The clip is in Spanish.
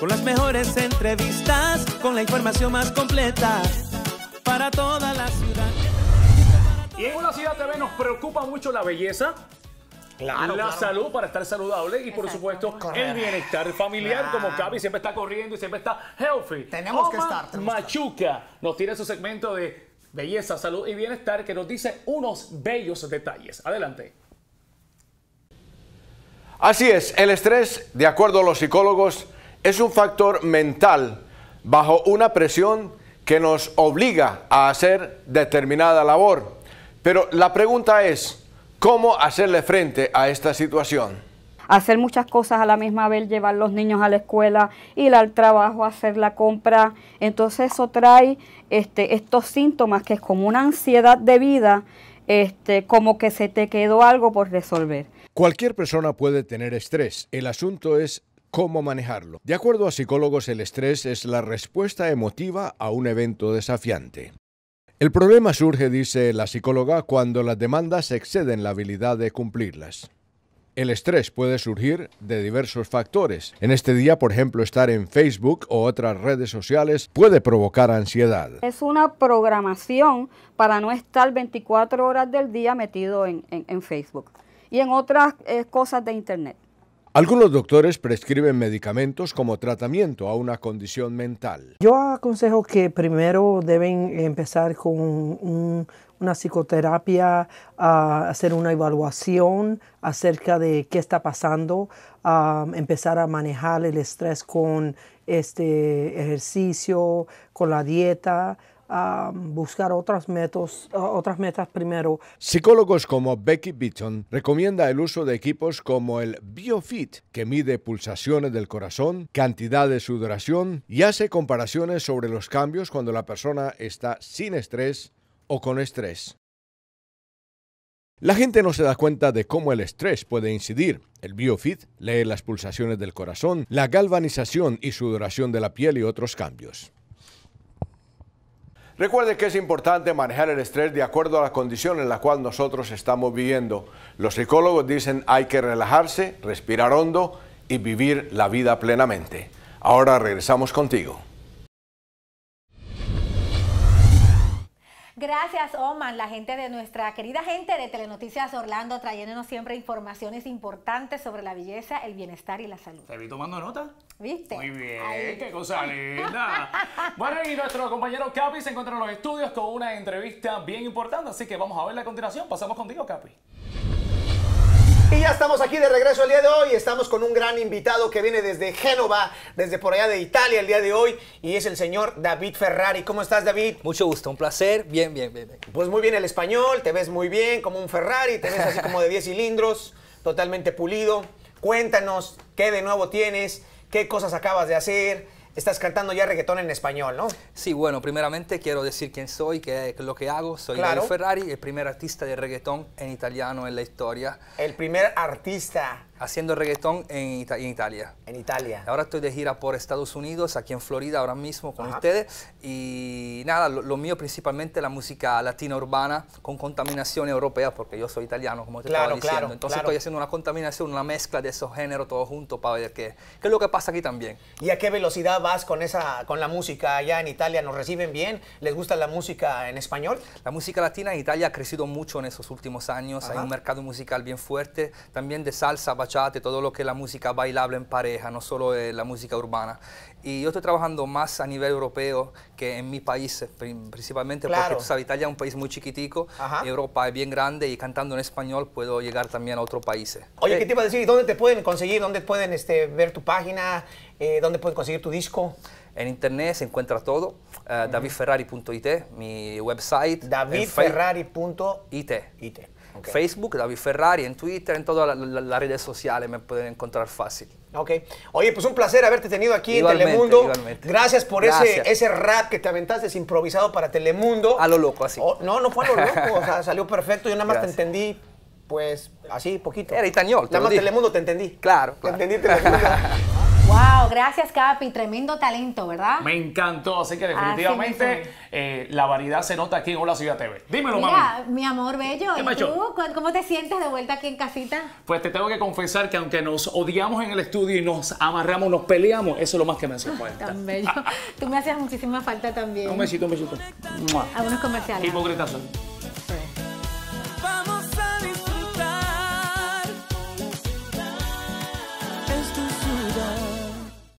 con las mejores entrevistas, con la información más completa para toda la ciudad. Y en una ciudad TV nos preocupa mucho la belleza. la salud para estar saludable y por supuesto el bienestar familiar como Cavi siempre está corriendo y siempre está healthy. Tenemos que estar. Machuca nos tiene su segmento de belleza, salud y bienestar que nos dice unos bellos detalles. Adelante. Así es, el estrés, de acuerdo a los psicólogos, es un factor mental bajo una presión que nos obliga a hacer determinada labor. Pero la pregunta es, ¿cómo hacerle frente a esta situación? hacer muchas cosas a la misma vez, llevar los niños a la escuela, ir al trabajo, hacer la compra. Entonces eso trae este, estos síntomas que es como una ansiedad de vida, este, como que se te quedó algo por resolver. Cualquier persona puede tener estrés. El asunto es cómo manejarlo. De acuerdo a psicólogos, el estrés es la respuesta emotiva a un evento desafiante. El problema surge, dice la psicóloga, cuando las demandas exceden la habilidad de cumplirlas. El estrés puede surgir de diversos factores. En este día, por ejemplo, estar en Facebook o otras redes sociales puede provocar ansiedad. Es una programación para no estar 24 horas del día metido en, Facebook y en otras eh, cosas de Internet. Algunos doctores prescriben medicamentos como tratamiento a una condición mental. Yo aconsejo que primero deben empezar con una psicoterapia, hacer una evaluación acerca de qué está pasando, empezar a manejar el estrés con este ejercicio, con la dieta, buscar otras metas, primero. Psicólogos como Becky Beaton recomienda el uso de equipos como el BioFit, que mide pulsaciones del corazón, cantidad de sudoración y hace comparaciones sobre los cambios cuando la persona está sin estrés o con estrés. La gente no se da cuenta de cómo el estrés puede incidir. El BioFit lee las pulsaciones del corazón, la galvanización y sudoración de la piel y otros cambios. Recuerde que es importante manejar el estrés de acuerdo a la condición en la cual nosotros estamos viviendo. Los psicólogos dicen hay que relajarse, respirar hondo y vivir la vida plenamente. Ahora regresamos contigo. Gracias, Oman, la gente de nuestra querida gente de Telenoticias Orlando, trayéndonos siempre informaciones importantes sobre la belleza, el bienestar y la salud. ¿Te vi tomando nota? ¿Viste? Muy bien, qué cosa linda. bueno, y nuestro compañero Capi se encuentra en los estudios con una entrevista bien importante, así que vamos a verla a continuación. Pasamos contigo, Capi. Y ya estamos aquí de regreso el día de hoy. Estamos con un gran invitado que viene desde Génova, desde por allá de Italia el día de hoy, y es el señor David Ferrari. ¿Cómo estás, David? Mucho gusto, un placer. Bien, bien, bien. Pues muy bien el español, te ves muy bien, como un Ferrari, te ves así como de 10 cilindros, totalmente pulido. Cuéntanos qué de nuevo tienes, qué cosas acabas de hacer estás cantando ya reggaetón en español, ¿no? Sí, bueno, primeramente quiero decir quién soy, qué es lo que hago. Soy claro. Ferrari, el primer artista de reggaetón en italiano en la historia. El primer artista haciendo reggaetón en, en, Italia. En Italia. Ahora estoy de gira por Estados Unidos, aquí en Florida ahora mismo con ustedes. Y nada, lo, mío principalmente la música latina urbana con contaminación europea, porque yo soy italiano, como te claro, estaba diciendo. Entonces estoy haciendo una contaminación, una mezcla de esos géneros todos juntos para ver qué, qué, es lo que pasa aquí también. ¿Y a qué velocidad vas con, esa, con la música allá en Italia? ¿Nos reciben bien? ¿Les gusta la música en español? La música latina en Italia ha crecido mucho en esos últimos años. Hay un mercado musical bien fuerte, también de salsa, todo lo que es la música bailable en pareja, no solo la música urbana. Y yo estoy trabajando más a nivel europeo que en mi país, eh, principalmente porque tu sabes, Italia es un país muy chiquitico, Europa es bien grande y cantando en español puedo llegar también a otros países. Oye, eh, ¿qué te iba a decir? ¿Dónde te pueden conseguir? ¿Dónde pueden este, ver tu página? Eh, ¿Dónde pueden conseguir tu disco? En internet se encuentra todo. DavidFerrari.it, mi website. DavidFerrari.it. Facebook, David Ferrari, en Twitter, en todas las redes sociales me pueden encontrar fácil. Ok. Oye, pues un placer haberte tenido aquí en Telemundo. Gracias por Ese, ese rap que te aventaste improvisado para Telemundo. A lo loco, así. Oh, no, no fue a lo loco, o sea, salió perfecto. Yo nada más te entendí pues así, poquito. Era itañol. Nada más Telemundo te entendí. Claro, claro. Te entendí Telemundo. Wow, gracias Capi, tremendo talento, ¿verdad? Me encantó, así que definitivamente eh, la variedad se nota aquí en Hola Ciudad TV. Dímelo, Mira, mi amor bello, tú cómo te sientes de vuelta aquí en casita? Pues te tengo que confesar que aunque nos odiamos en el estudio y nos amarramos, nos peleamos, eso es lo más que me hace ah, falta. Tan tú me hacías muchísima falta también. Un besito, un besito. Algunos comerciales. Hipócritas son.